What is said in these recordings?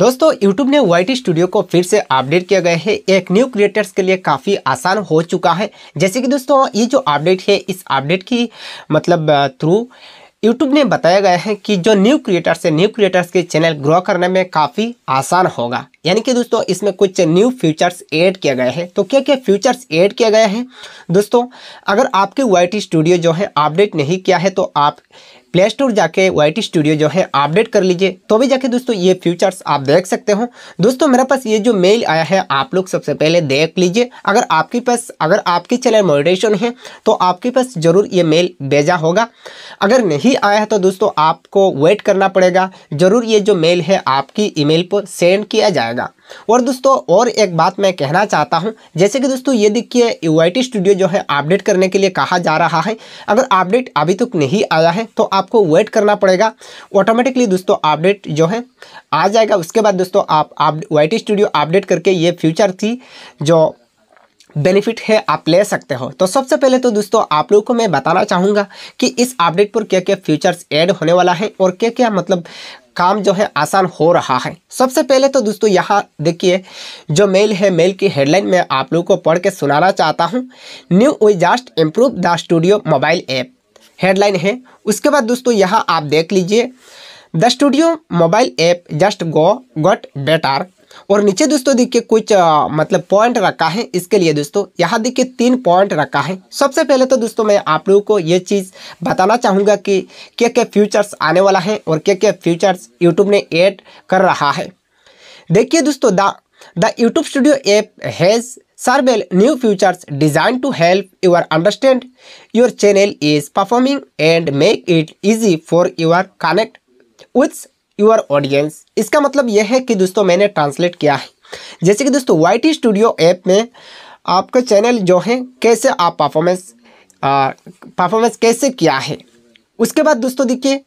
दोस्तों YouTube ने YT studio को फिर से अपडेट किया गया है एक न्यू क्रिएटर्स के लिए काफ़ी आसान हो चुका है जैसे कि दोस्तों ये जो अपडेट है इस अपडेट की मतलब थ्रू यूट्यूब ने बताया गया है कि जो न्यू क्रिएटर्स है न्यू क्रिएटर्स के चैनल ग्रो करने में काफ़ी आसान होगा यानी कि दोस्तों इसमें कुछ न्यू फीचर्स ऐड किया गया है तो क्या क्या फीचर्स ऐड किया गया है दोस्तों अगर आपके वाई स्टूडियो जो है अपडेट नहीं किया है तो आप प्ले स्टोर जाके वाई स्टूडियो जो है अपडेट कर लीजिए तो भी जाके दोस्तों ये फ्यूचर्स आप देख सकते हो दोस्तों मेरे पास ये जो मेल आया है आप लोग सबसे पहले देख लीजिए अगर आपके पास अगर आपके चैनल मोडिटेशन है तो आपके पास ज़रूर ये मेल भेजा होगा अगर नहीं आया है तो दोस्तों आपको वेट करना पड़ेगा ज़रूर ये जो मेल है आपकी ईमेल पर सेंड किया जाएगा और दोस्तों और एक बात मैं कहना चाहता हूँ जैसे कि दोस्तों ये देखिए यू स्टूडियो जो है अपडेट करने के लिए कहा जा रहा है अगर अपडेट अभी तक नहीं आया है तो आपको वेट करना पड़ेगा ऑटोमेटिकली दोस्तों अपडेट जो है आ जाएगा उसके बाद दोस्तों आप वाई स्टूडियो अपडेट करके ये फ्यूचर थी जो बेनिफिट है आप ले सकते हो तो सबसे पहले तो दोस्तों आप लोगों को मैं बताना चाहूँगा कि इस अपडेट पर क्या क्या फीचर्स ऐड होने वाला है और क्या क्या मतलब काम जो है आसान हो रहा है सबसे पहले तो दोस्तों यहाँ देखिए जो मेल है मेल की हेडलाइन में आप लोगों को पढ़ के सुनाना चाहता हूँ new we just improve the studio mobile app headline है उसके बाद दोस्तों यहाँ आप देख लीजिए the studio mobile app just go got better और नीचे दोस्तों देखिए कुछ आ, मतलब पॉइंट रखा है इसके लिए दोस्तों यहाँ देखिए तीन पॉइंट रखा है सबसे पहले तो दोस्तों मैं आप लोगों को ये चीज़ बताना चाहूँगा कि क्या क्या फ्यूचर्स आने वाला है और क्या क्या फ्यूचर्स यूट्यूब ने ऐड कर रहा है देखिए दोस्तों the the YouTube studio app has several new features designed to help your understand your channel is performing and make it easy for your connect with your audience इसका मतलब यह है कि दोस्तों मैंने ट्रांसलेट किया है जैसे कि दोस्तों वाई स्टूडियो ऐप में आपका चैनल जो है कैसे आप परफॉर्मेंस परफॉर्मेंस कैसे किया है उसके बाद दोस्तों देखिए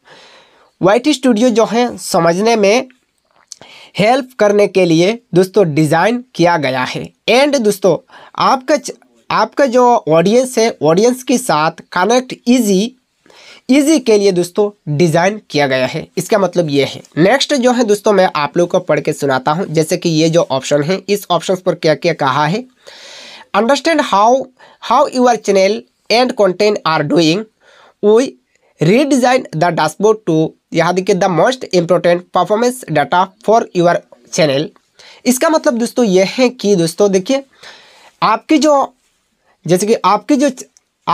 वाई स्टूडियो जो है समझने में हेल्प करने के लिए दोस्तों डिज़ाइन किया गया है एंड दोस्तों आपका आपका जो ऑडियंस है ऑडियंस के साथ कनेक्ट इजी ईजी के लिए दोस्तों डिज़ाइन किया गया है इसका मतलब ये है नेक्स्ट जो है दोस्तों मैं आप लोग को पढ़ के सुनाता हूँ जैसे कि ये जो ऑप्शन है इस ऑप्शन पर क्या क्या कहा है understand how how your channel and content are doing we redesign the dashboard to यहाँ देखिए the most important performance data for your channel इसका मतलब दोस्तों यह है कि दोस्तों देखिए आपकी जो जैसे कि आपकी जो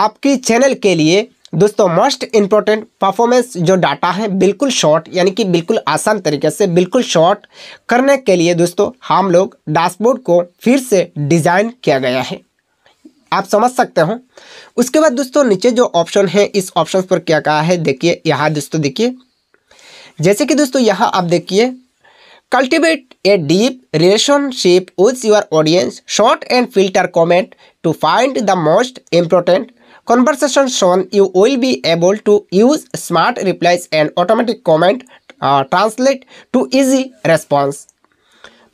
आपकी चैनल के लिए दोस्तों मोस्ट इम्पॉर्टेंट परफॉर्मेंस जो डाटा है बिल्कुल शॉर्ट यानी कि बिल्कुल आसान तरीके से बिल्कुल शॉर्ट करने के लिए दोस्तों हम लोग डैशबोर्ड को फिर से डिज़ाइन किया गया है आप समझ सकते हो उसके बाद दोस्तों नीचे जो ऑप्शन है इस ऑप्शन पर क्या कहा है देखिए यहाँ दोस्तों देखिए जैसे कि दोस्तों यहाँ आप देखिए cultivate a deep relationship with your audience sort and filter comment to find the most important conversation shown you will be able to use smart replies and automatic comment uh, translate to easy response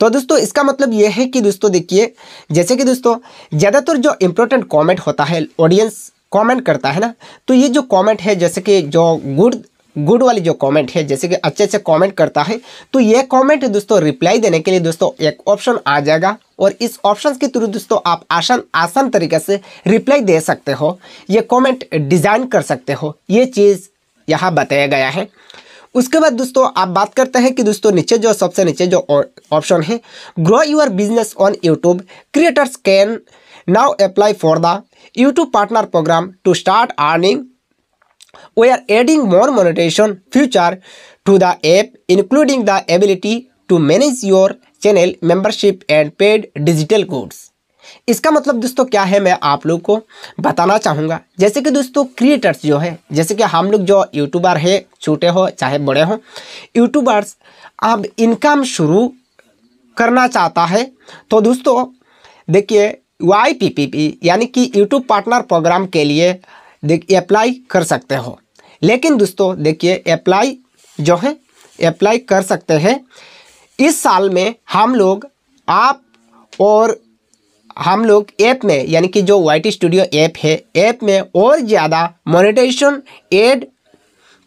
तो दोस्तों इसका मतलब यह है कि दोस्तों देखिए जैसे कि दोस्तों ज़्यादातर जो इम्पोर्टेंट कमेंट होता है ऑडियंस कमेंट करता है ना तो ये जो कमेंट है जैसे कि जो गुड गुड वाली जो कमेंट है जैसे कि अच्छे अच्छे कमेंट करता है तो ये कमेंट दोस्तों रिप्लाई देने के लिए दोस्तों एक ऑप्शन आ जाएगा और इस ऑप्शन के थ्रू दोस्तों आप आसान आसान तरीके से रिप्लाई दे सकते हो ये कमेंट डिज़ाइन कर सकते हो ये चीज़ यहाँ बताया गया है उसके बाद दोस्तों आप बात करते हैं कि दोस्तों नीचे जो सबसे नीचे जो ऑप्शन है grow your business on YouTube creators can now apply for the YouTube partner program to start earning we are adding more monetization feature to the app including the ability to manage your channel membership and paid digital goods इसका मतलब दोस्तों क्या है मैं आप लोग को बताना चाहूँगा जैसे कि दोस्तों क्रिएटर्स जो है जैसे कि हम लोग जो यूट्यूबर है छोटे हो चाहे बड़े हो यूट्यूबर्स अब इनकम शुरू करना चाहता है तो दोस्तों देखिए वाई पी पी पी यानी कि यूट्यूब पार्टनर प्रोग्राम के लिए देखिए अप्लाई कर सकते हो लेकिन दोस्तों देखिए अप्लाई जो है अप्लाई कर सकते हैं इस साल में हम लोग आप और हम लोग ऐप में यानी कि जो वाई स्टूडियो ऐप है ऐप में और ज़्यादा मोनेटाइजेशन ऐड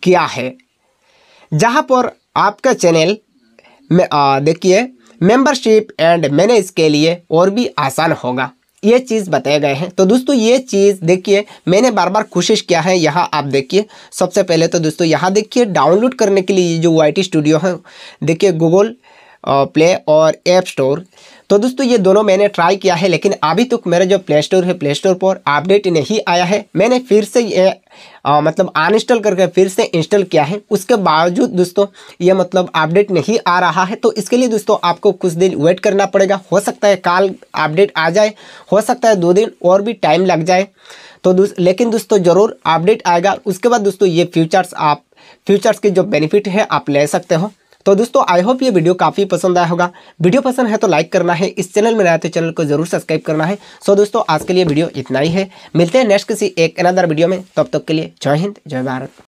किया है जहाँ पर आपका चैनल में देखिए मेंबरशिप एंड मैनेज के लिए और भी आसान होगा ये चीज़ बताए गए हैं तो दोस्तों ये चीज़ देखिए मैंने बार बार कोशिश किया है यहाँ आप देखिए सबसे पहले तो दोस्तों यहाँ देखिए डाउनलोड करने के लिए जो वाई स्टूडियो है देखिए गूगल प्ले और ऐप स्टोर तो दोस्तों ये दोनों मैंने ट्राई किया है लेकिन अभी तक मेरा जो प्ले स्टोर है प्ले स्टोर पर अपडेट नहीं आया है मैंने फिर से ये आ, मतलब अनइंस्टॉल करके फिर से इंस्टॉल किया है उसके बावजूद दोस्तों ये मतलब अपडेट नहीं आ रहा है तो इसके लिए दोस्तों आपको कुछ दिन वेट करना पड़ेगा हो सकता है कल अपडेट आ जाए हो सकता है दो दिन और भी टाइम लग जाए तो लेकिन दोस्तों ज़रूर अपडेट आएगा उसके बाद दोस्तों ये फ्यूचर्स आप फ्यूचर्स के जो बेनिफिट है आप ले सकते हो तो दोस्तों आई होप ये वीडियो काफ़ी पसंद आया होगा वीडियो पसंद है तो लाइक करना है इस चैनल में नया तो चैनल को जरूर सब्सक्राइब करना है सो दोस्तों आज के लिए वीडियो इतना ही है मिलते हैं नेक्स्ट किसी एक अनदर वीडियो में तब तक के लिए जय हिंद जय भारत